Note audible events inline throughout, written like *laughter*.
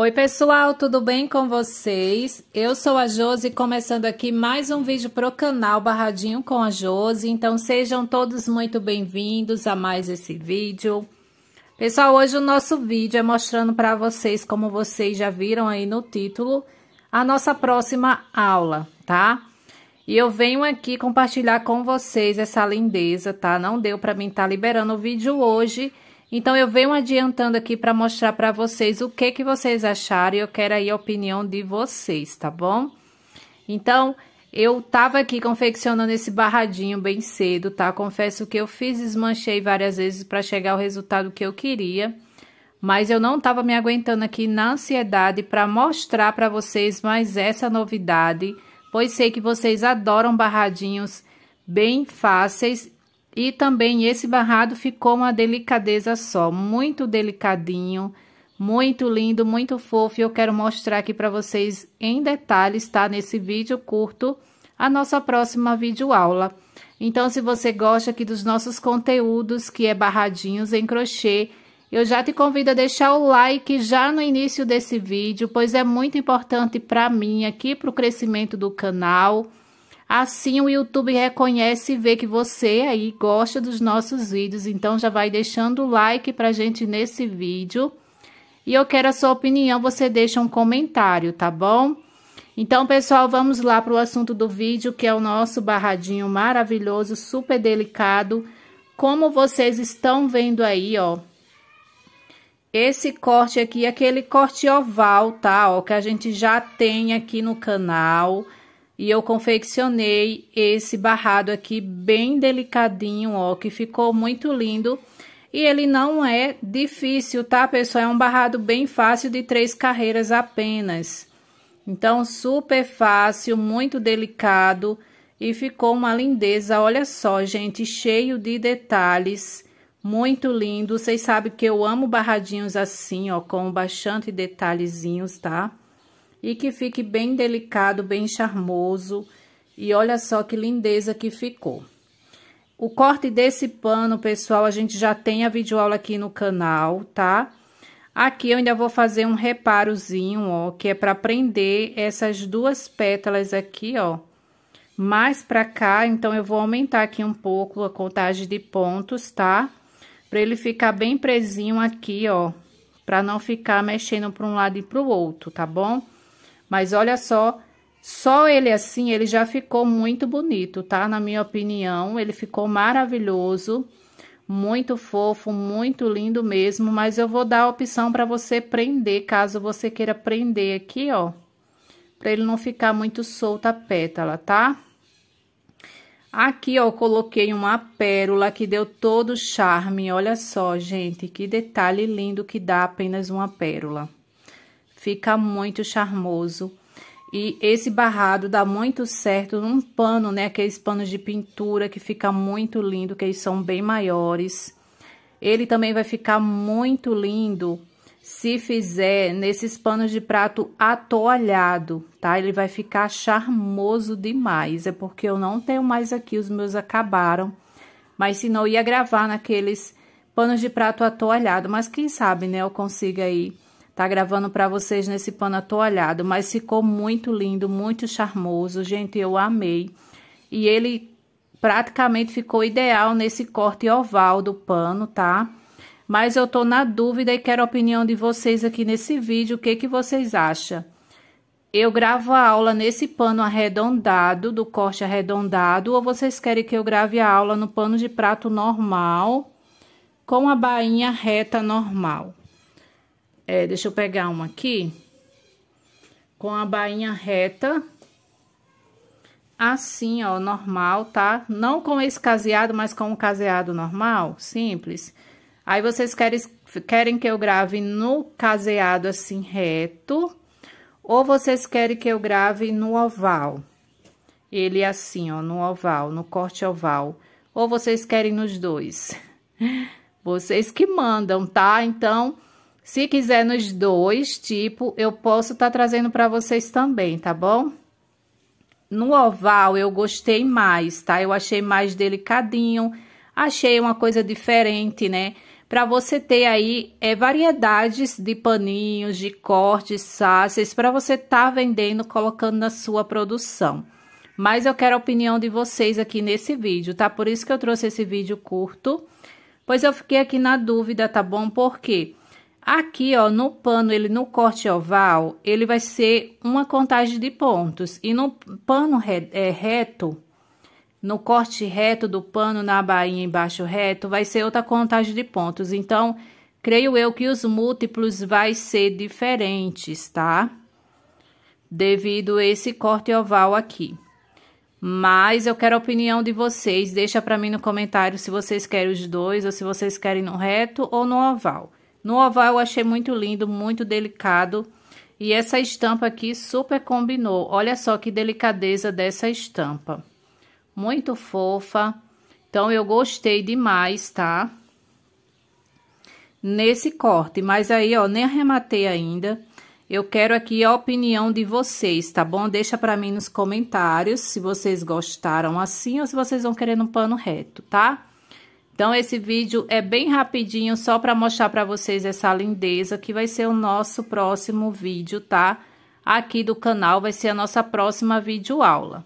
Oi, pessoal, tudo bem com vocês? Eu sou a Josi, começando aqui mais um vídeo pro canal Barradinho com a Josi. Então, sejam todos muito bem-vindos a mais esse vídeo. Pessoal, hoje o nosso vídeo é mostrando para vocês, como vocês já viram aí no título, a nossa próxima aula, tá? E eu venho aqui compartilhar com vocês essa lindeza, tá? Não deu para mim estar tá liberando o vídeo hoje, então, eu venho adiantando aqui para mostrar para vocês o que que vocês acharam e eu quero aí a opinião de vocês, tá bom? Então, eu tava aqui confeccionando esse barradinho bem cedo, tá? Confesso que eu fiz desmanchei várias vezes para chegar ao resultado que eu queria, mas eu não tava me aguentando aqui na ansiedade para mostrar para vocês mais essa novidade, pois sei que vocês adoram barradinhos bem fáceis e também esse barrado ficou uma delicadeza só, muito delicadinho, muito lindo, muito fofo. E eu quero mostrar aqui para vocês em detalhes, tá? Nesse vídeo curto, a nossa próxima videoaula. Então, se você gosta aqui dos nossos conteúdos, que é barradinhos em crochê, eu já te convido a deixar o like já no início desse vídeo, pois é muito importante para mim aqui para o crescimento do canal Assim o YouTube reconhece e vê que você aí gosta dos nossos vídeos, então já vai deixando o like pra gente nesse vídeo. E eu quero a sua opinião, você deixa um comentário, tá bom? Então, pessoal, vamos lá para o assunto do vídeo, que é o nosso barradinho maravilhoso, super delicado. Como vocês estão vendo aí, ó, esse corte aqui, aquele corte oval, tá? Ó, que a gente já tem aqui no canal. E eu confeccionei esse barrado aqui bem delicadinho, ó, que ficou muito lindo. E ele não é difícil, tá, pessoal? É um barrado bem fácil de três carreiras apenas. Então, super fácil, muito delicado e ficou uma lindeza. Olha só, gente, cheio de detalhes, muito lindo. Vocês sabem que eu amo barradinhos assim, ó, com bastante detalhezinhos, tá? Tá? e que fique bem delicado, bem charmoso. E olha só que lindeza que ficou. O corte desse pano, pessoal, a gente já tem a videoaula aqui no canal, tá? Aqui eu ainda vou fazer um reparozinho, ó, que é para prender essas duas pétalas aqui, ó, mais para cá. Então, eu vou aumentar aqui um pouco a contagem de pontos, tá? Para ele ficar bem presinho aqui, ó, para não ficar mexendo para um lado e para o outro, tá bom? Mas olha só, só ele assim, ele já ficou muito bonito, tá? Na minha opinião, ele ficou maravilhoso, muito fofo, muito lindo mesmo, mas eu vou dar a opção para você prender, caso você queira prender aqui, ó, para ele não ficar muito solta a pétala, tá? Aqui, ó, eu coloquei uma pérola que deu todo o charme, olha só, gente, que detalhe lindo que dá apenas uma pérola fica muito charmoso. E esse barrado dá muito certo num pano, né? Aqueles panos de pintura que fica muito lindo, que eles são bem maiores. Ele também vai ficar muito lindo se fizer nesses panos de prato atoalhado, tá? Ele vai ficar charmoso demais. É porque eu não tenho mais aqui, os meus acabaram. Mas se não, ia gravar naqueles panos de prato atoalhado. Mas quem sabe, né? Eu consiga aí tá gravando para vocês nesse pano atoalhado, mas ficou muito lindo, muito charmoso, gente, eu amei. E ele praticamente ficou ideal nesse corte oval do pano, tá? Mas eu tô na dúvida e quero a opinião de vocês aqui nesse vídeo, o que que vocês acham? Eu gravo a aula nesse pano arredondado, do corte arredondado, ou vocês querem que eu grave a aula no pano de prato normal, com a bainha reta normal? É, deixa eu pegar uma aqui. Com a bainha reta. Assim, ó, normal, tá? Não com esse caseado, mas com um caseado normal, simples. Aí, vocês querem, querem que eu grave no caseado assim, reto. Ou vocês querem que eu grave no oval. Ele é assim, ó, no oval, no corte oval. Ou vocês querem nos dois? *laughs* Vocês que mandam, tá? Então... Se quiser nos dois tipo, eu posso estar tá trazendo para vocês também, tá bom? No oval eu gostei mais, tá? Eu achei mais delicadinho, achei uma coisa diferente, né? Para você ter aí é, variedades de paninhos, de cortes, sáceis, para você estar tá vendendo, colocando na sua produção. Mas eu quero a opinião de vocês aqui nesse vídeo, tá? Por isso que eu trouxe esse vídeo curto, pois eu fiquei aqui na dúvida, tá bom? Por quê? Porque Aqui, ó, no pano, ele no corte oval, ele vai ser uma contagem de pontos. E no pano re, é, reto, no corte reto do pano na bainha embaixo reto, vai ser outra contagem de pontos. Então, creio eu que os múltiplos vai ser diferentes, tá? Devido a esse corte oval aqui. Mas eu quero a opinião de vocês. Deixa para mim no comentário se vocês querem os dois ou se vocês querem no reto ou no oval. No oval eu achei muito lindo, muito delicado. E essa estampa aqui super combinou. Olha só que delicadeza dessa estampa. Muito fofa. Então, eu gostei demais, tá? Nesse corte. Mas aí, ó, nem arrematei ainda. Eu quero aqui a opinião de vocês, tá bom? Deixa pra mim nos comentários se vocês gostaram assim ou se vocês vão querer um pano reto, tá? Então, esse vídeo é bem rapidinho, só para mostrar para vocês essa lindeza, que vai ser o nosso próximo vídeo, tá? Aqui do canal, vai ser a nossa próxima videoaula.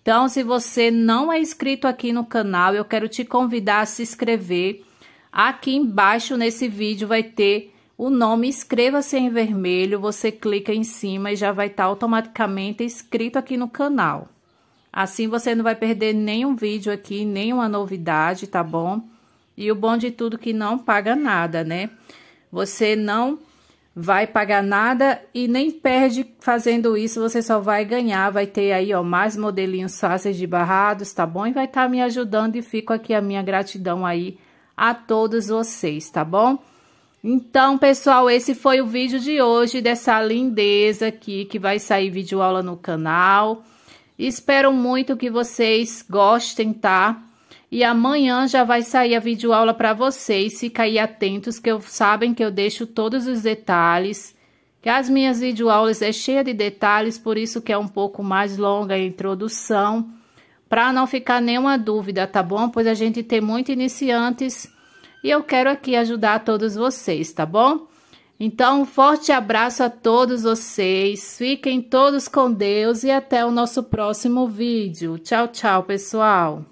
Então, se você não é inscrito aqui no canal, eu quero te convidar a se inscrever. Aqui embaixo, nesse vídeo, vai ter o nome Inscreva-se em vermelho. Você clica em cima e já vai estar tá automaticamente inscrito aqui no canal. Assim você não vai perder nenhum vídeo aqui, nenhuma novidade, tá bom? E o bom de tudo que não paga nada, né? Você não vai pagar nada e nem perde fazendo isso, você só vai ganhar, vai ter aí, ó, mais modelinhos fáceis de barrados, tá bom? E vai estar tá me ajudando e fico aqui a minha gratidão aí a todos vocês, tá bom? Então, pessoal, esse foi o vídeo de hoje dessa lindeza aqui que vai sair vídeo aula no canal. Espero muito que vocês gostem, tá? E amanhã já vai sair a videoaula para vocês. Fiquem atentos que eu, sabem que eu deixo todos os detalhes. Que as minhas videoaulas é cheia de detalhes, por isso que é um pouco mais longa a introdução. Para não ficar nenhuma dúvida, tá bom? Pois a gente tem muito iniciantes e eu quero aqui ajudar todos vocês, tá bom? Então, um forte abraço a todos vocês. Fiquem todos com Deus e até o nosso próximo vídeo. Tchau, tchau, pessoal.